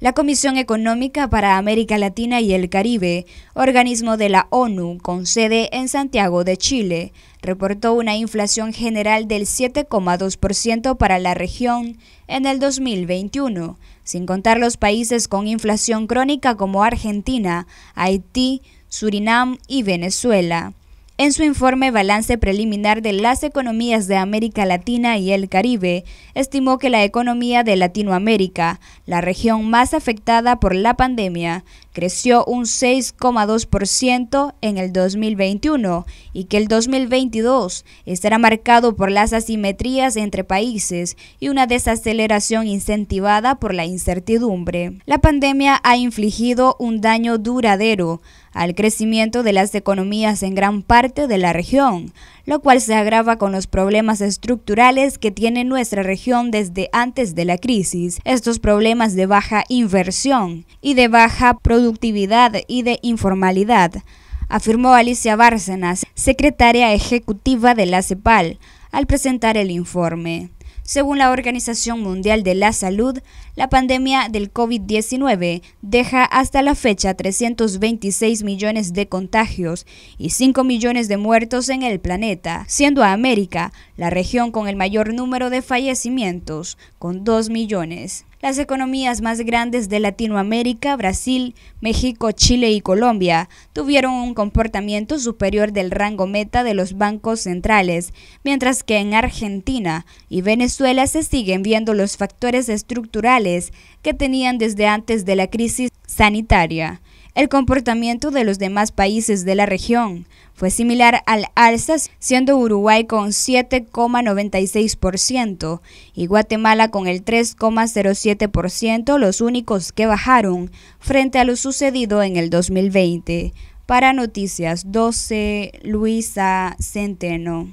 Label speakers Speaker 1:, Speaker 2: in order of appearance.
Speaker 1: la Comisión Económica para América Latina y el Caribe, organismo de la ONU con sede en Santiago de Chile, reportó una inflación general del 7,2% para la región en el 2021, sin contar los países con inflación crónica como Argentina, Haití, Surinam y Venezuela. En su informe Balance Preliminar de las Economías de América Latina y el Caribe, estimó que la economía de Latinoamérica, la región más afectada por la pandemia, creció un 6,2% en el 2021 y que el 2022 estará marcado por las asimetrías entre países y una desaceleración incentivada por la incertidumbre. La pandemia ha infligido un daño duradero al crecimiento de las economías en gran parte de la región, lo cual se agrava con los problemas estructurales que tiene nuestra región desde antes de la crisis, estos problemas de baja inversión y de baja producción productividad y de informalidad, afirmó Alicia Bárcenas, secretaria ejecutiva de la CEPAL, al presentar el informe. Según la Organización Mundial de la Salud, la pandemia del COVID-19 deja hasta la fecha 326 millones de contagios y 5 millones de muertos en el planeta, siendo América la región con el mayor número de fallecimientos, con 2 millones. Las economías más grandes de Latinoamérica, Brasil, México, Chile y Colombia tuvieron un comportamiento superior del rango meta de los bancos centrales, mientras que en Argentina y Venezuela se siguen viendo los factores estructurales que tenían desde antes de la crisis sanitaria el comportamiento de los demás países de la región. Fue similar al alza, siendo Uruguay con 7,96% y Guatemala con el 3,07% los únicos que bajaron frente a lo sucedido en el 2020. Para Noticias 12, Luisa Centeno.